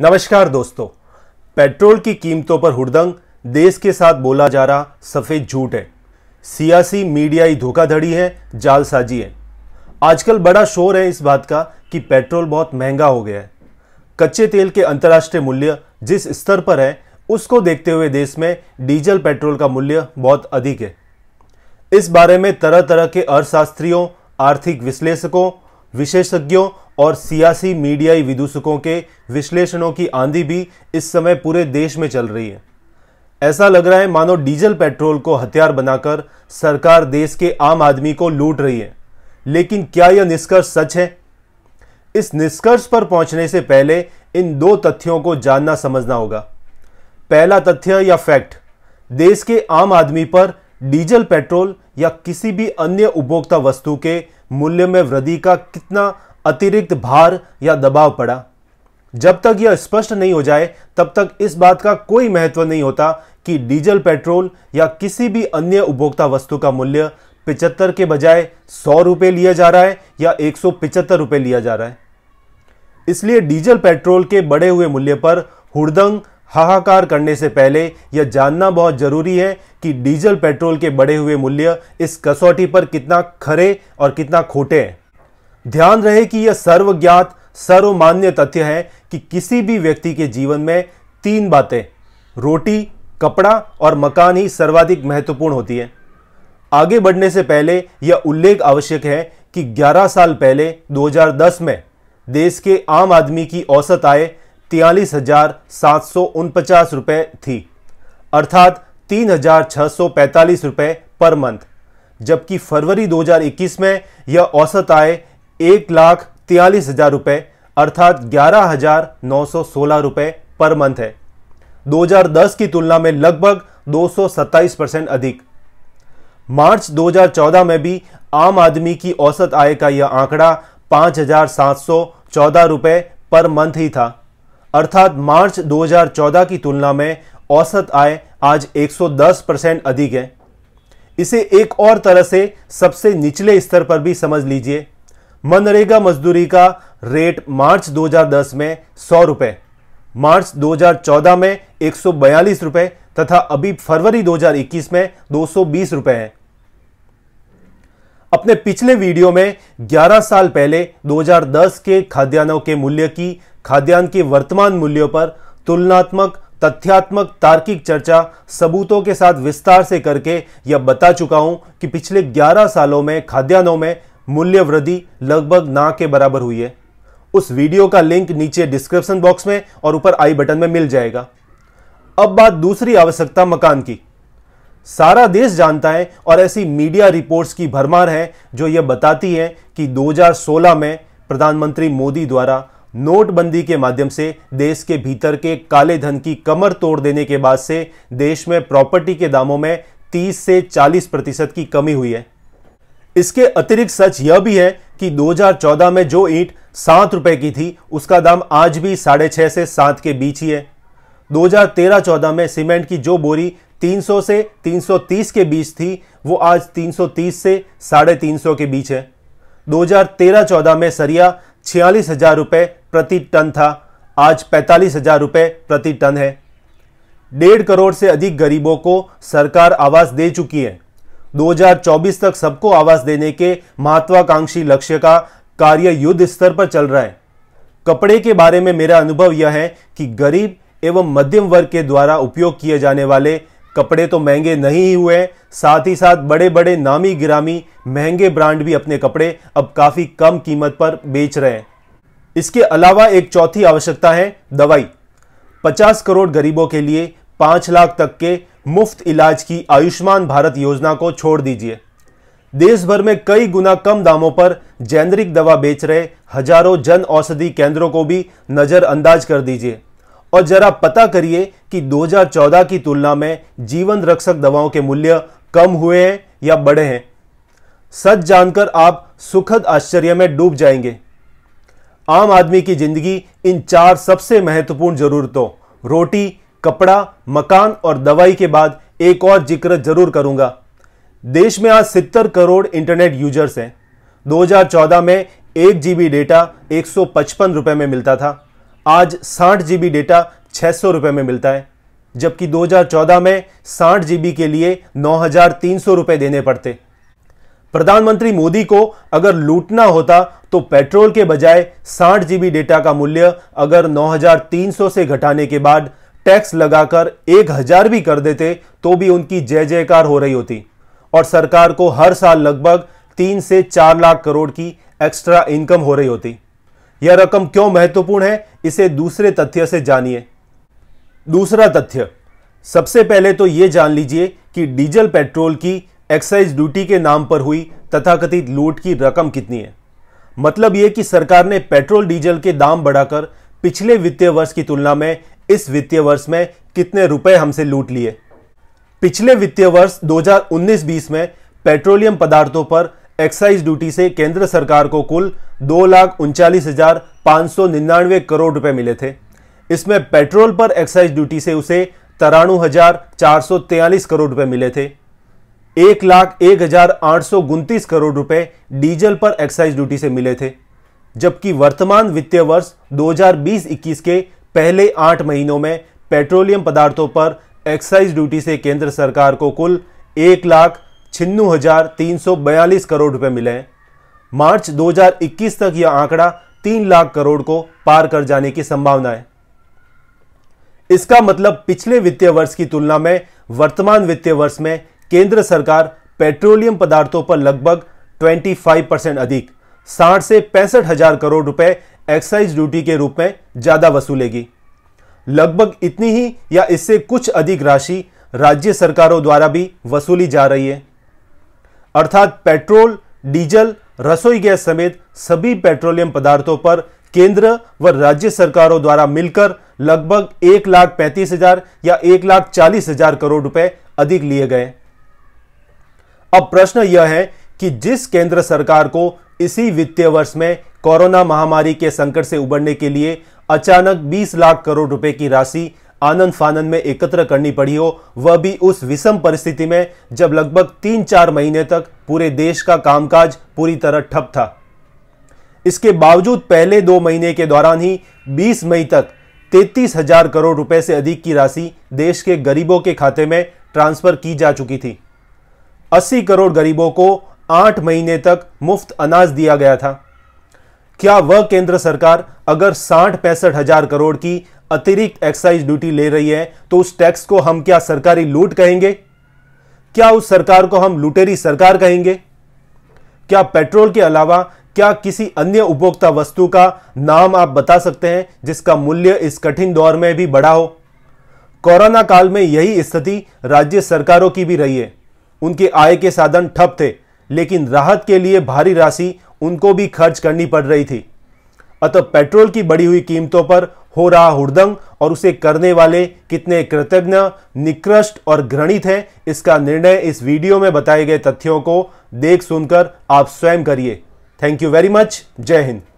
नमस्कार दोस्तों पेट्रोल की कीमतों पर हुड़दंग देश के साथ बोला जा रहा सफ़ेद झूठ है सियासी मीडियाई धोखाधड़ी है जालसाजी है आजकल बड़ा शोर है इस बात का कि पेट्रोल बहुत महंगा हो गया है कच्चे तेल के अंतर्राष्ट्रीय मूल्य जिस स्तर पर है उसको देखते हुए देश में डीजल पेट्रोल का मूल्य बहुत अधिक है इस बारे में तरह तरह के अर्थशास्त्रियों आर्थिक विश्लेषकों विशेषज्ञों और सियासी मीडियाई विदूषकों के विश्लेषणों की आंधी भी इस समय पूरे देश में चल रही है ऐसा लग रहा है मानो डीजल पेट्रोल को हथियार बनाकर सरकार देश के आम आदमी को लूट रही है लेकिन क्या यह निष्कर्ष सच है इस निष्कर्ष पर पहुंचने से पहले इन दो तथ्यों को जानना समझना होगा पहला तथ्य या फैक्ट देश के आम आदमी पर डीजल पेट्रोल या किसी भी अन्य उपभोक्ता वस्तु के मूल्य में वृद्धि का कितना अतिरिक्त भार या दबाव पड़ा जब तक यह स्पष्ट नहीं हो जाए तब तक इस बात का कोई महत्व नहीं होता कि डीजल पेट्रोल या किसी भी अन्य उपभोक्ता वस्तु का मूल्य पिचहत्तर के बजाय सौ रुपये लिया जा रहा है या एक सौ पिचहत्तर रुपये लिया जा रहा है इसलिए डीजल पेट्रोल के बढ़े हुए मूल्य पर हुड़दंग हाहाकार करने से पहले यह जानना बहुत जरूरी है कि डीजल पेट्रोल के बढ़े हुए मूल्य इस कसौटी पर कितना खरे और कितना खोटे हैं ध्यान रहे कि यह सर्वज्ञात सर्वमान्य तथ्य है कि किसी भी व्यक्ति के जीवन में तीन बातें रोटी कपड़ा और मकान ही सर्वाधिक महत्वपूर्ण होती है आगे बढ़ने से पहले यह उल्लेख आवश्यक है कि 11 साल पहले 2010 में देश के आम आदमी की औसत आय तियालीस हजार सात सौ उनपचास रुपये थी अर्थात तीन हजार छः सौ पैंतालीस पर मंथ जबकि फरवरी 2021 में यह औसत आय एक लाख तियालीस हजार रुपये अर्थात ग्यारह हजार नौ सौ सोलह रुपये पर मंथ है 2010 की तुलना में लगभग सत्ताईस परसेंट अधिक मार्च 2014 में भी आम आदमी की औसत आय का यह आंकड़ा पाँच हजार सात सौ चौदह रुपये पर मंथ ही था अर्थात मार्च 2014 की तुलना में औसत आय आज 110 परसेंट अधिक है इसे एक और तरह से सबसे निचले स्तर पर भी समझ लीजिए मनरेगा मजदूरी का रेट मार्च 2010 में सौ रुपए मार्च 2014 में एक रुपए तथा अभी फरवरी 2021 में दो रुपए हैं अपने पिछले वीडियो में 11 साल पहले 2010 के खाद्यान्नों के मूल्य की खाद्यान्न के वर्तमान मूल्यों पर तुलनात्मक तथ्यात्मक तार्किक चर्चा सबूतों के साथ विस्तार से करके यह बता चुका हूं कि पिछले 11 सालों में खाद्यान्नों में मूल्य वृद्धि लगभग ना के बराबर हुई है उस वीडियो का लिंक नीचे डिस्क्रिप्शन बॉक्स में और ऊपर आई बटन में मिल जाएगा अब बात दूसरी आवश्यकता मकान की सारा देश जानता है और ऐसी मीडिया रिपोर्ट्स की भरमार है जो ये बताती है कि 2016 में प्रधानमंत्री मोदी द्वारा नोटबंदी के माध्यम से देश के भीतर के काले धन की कमर तोड़ देने के बाद से देश में प्रॉपर्टी के दामों में 30 से 40 प्रतिशत की कमी हुई है इसके अतिरिक्त सच यह भी है कि 2014 में जो ईंट सात रुपए की थी उसका दाम आज भी साढ़े छह से सात के बीच ही है 2013-14 में सीमेंट की जो बोरी 300 से 330 के बीच थी वो आज 330 से साढ़े तीन के बीच है 2013-14 में सरिया छियालीस हजार रुपये प्रति टन था आज पैंतालीस हजार रुपये प्रति टन है डेढ़ करोड़ से अधिक गरीबों को सरकार आवास दे चुकी है 2024 तक सबको आवास देने के महत्वाकांक्षी लक्ष्य का कार्य युद्ध स्तर पर चल रहा है कपड़े के बारे में मेरा अनुभव यह है कि गरीब एवं मध्यम वर्ग के द्वारा उपयोग किए जाने वाले कपड़े तो महंगे नहीं ही हुए साथ ही साथ बड़े बड़े नामी गिरामी महंगे ब्रांड भी अपने कपड़े अब काफ़ी कम कीमत पर बेच रहे हैं इसके अलावा एक चौथी आवश्यकता है दवाई 50 करोड़ गरीबों के लिए 5 लाख तक के मुफ्त इलाज की आयुष्मान भारत योजना को छोड़ दीजिए देश भर में कई गुना कम दामों पर जेनरिक दवा बेच रहे हजारों जन औषधि केंद्रों को भी नज़रअंदाज कर दीजिए और जरा पता करिए कि 2014 की तुलना में जीवन रक्षक दवाओं के मूल्य कम हुए हैं या बढ़े हैं सच जानकर आप सुखद आश्चर्य में डूब जाएंगे आम आदमी की जिंदगी इन चार सबसे महत्वपूर्ण जरूरतों रोटी कपड़ा मकान और दवाई के बाद एक और जिक्र जरूर करूंगा देश में आज सितर करोड़ इंटरनेट यूजर्स हैं 2014 में एक जी डेटा एक रुपए में मिलता था आज साठ जी डेटा छः सौ रुपये में मिलता है जबकि 2014 में साठ जी के लिए नौ हजार तीन सौ देने पड़ते प्रधानमंत्री मोदी को अगर लूटना होता तो पेट्रोल के बजाय साठ जी डेटा का मूल्य अगर 9,300 से घटाने के बाद टैक्स लगाकर एक हजार भी कर देते तो भी उनकी जय जयकार हो रही होती और सरकार को हर साल लगभग तीन से चार लाख करोड़ की एक्स्ट्रा इनकम हो रही होती यह रकम क्यों महत्वपूर्ण है इसे दूसरे तथ्य से जानिए दूसरा तथ्य सबसे पहले तो ये जान लीजिए कि डीजल पेट्रोल की एक्साइज ड्यूटी के नाम पर हुई तथाकथित लूट की रकम कितनी है मतलब यह कि सरकार ने पेट्रोल डीजल के दाम बढ़ाकर पिछले वित्तीय वर्ष की तुलना में इस वित्तीय वर्ष में कितने रुपए हमसे लूट लिए पिछले वित्तीय वर्ष 2019-20 में पेट्रोलियम पदार्थों पर एक्साइज ड्यूटी से केंद्र सरकार को कुल दो लाख उनचालीस हजार पाँच सौ निन्यानवे करोड़ रुपए मिले थे इसमें पेट्रोल पर एक्साइज ड्यूटी से उसे तिरानु हजार चार सौ तैयलीस करोड़ रुपए मिले थे एक लाख एक हजार आठ सौ उनतीस करोड़ रुपए डीजल पर एक्साइज ड्यूटी से मिले थे जबकि वर्तमान वित्तीय वर्ष 2020-21 के पहले आठ महीनों में पेट्रोलियम पदार्थों पर एक्साइज ड्यूटी से केंद्र सरकार को कुल एक लाख छिन्नु हजार तीन सौ बयालीस करोड़ रुपए मिले मार्च 2021 तक यह आंकड़ा तीन लाख करोड़ को पार कर जाने की संभावना है इसका मतलब पिछले वित्तीय वर्ष की तुलना में वर्तमान वित्तीय वर्ष में केंद्र सरकार पेट्रोलियम पदार्थों पर लगभग 25 परसेंट अधिक साठ से पैंसठ हजार करोड़ रुपए एक्साइज ड्यूटी के रूप में ज़्यादा वसूलेगी लगभग इतनी ही या इससे कुछ अधिक राशि राज्य सरकारों द्वारा भी वसूली जा रही है अर्थात पेट्रोल डीजल रसोई गैस समेत सभी पेट्रोलियम पदार्थों पर केंद्र व राज्य सरकारों द्वारा मिलकर लगभग एक लाख पैंतीस हजार या एक लाख चालीस हजार करोड़ रुपए अधिक लिए गए अब प्रश्न यह है कि जिस केंद्र सरकार को इसी वित्तीय वर्ष में कोरोना महामारी के संकट से उबरने के लिए अचानक 20 लाख करोड़ रुपए की राशि आनंद फानंद में एकत्र करनी पड़ी हो वह भी उस विषम परिस्थिति में जब लगभग तीन चार महीने तक पूरे देश का कामकाज पूरी तरह ठप था इसके बावजूद पहले दो महीने के दौरान ही 20 मई तक तैतीस हजार करोड़ रुपए से अधिक की राशि देश के गरीबों के खाते में ट्रांसफर की जा चुकी थी 80 करोड़ गरीबों को आठ महीने तक मुफ्त अनाज दिया गया था क्या वह केंद्र सरकार अगर साठ पैंसठ हजार करोड़ की अतिरिक्त एक्साइज ड्यूटी ले रही है तो उस टैक्स को हम क्या सरकारी लूट कहेंगे क्या उस सरकार को हम लुटेरी सरकार कहेंगे क्या पेट्रोल के अलावा क्या किसी अन्य उपभोक्ता वस्तु का नाम आप बता सकते हैं जिसका मूल्य इस कठिन दौर में भी बढ़ा हो कोरोना काल में यही स्थिति राज्य सरकारों की भी रही है उनके आय के साधन ठप थे लेकिन राहत के लिए भारी राशि उनको भी खर्च करनी पड़ रही थी अतः पेट्रोल की बढ़ी हुई कीमतों पर हो रहा हुड़दंग और उसे करने वाले कितने कृतज्ञ निकृष्ट और घृणित हैं इसका निर्णय इस वीडियो में बताए गए तथ्यों को देख सुनकर आप स्वयं करिए थैंक यू वेरी मच जय हिंद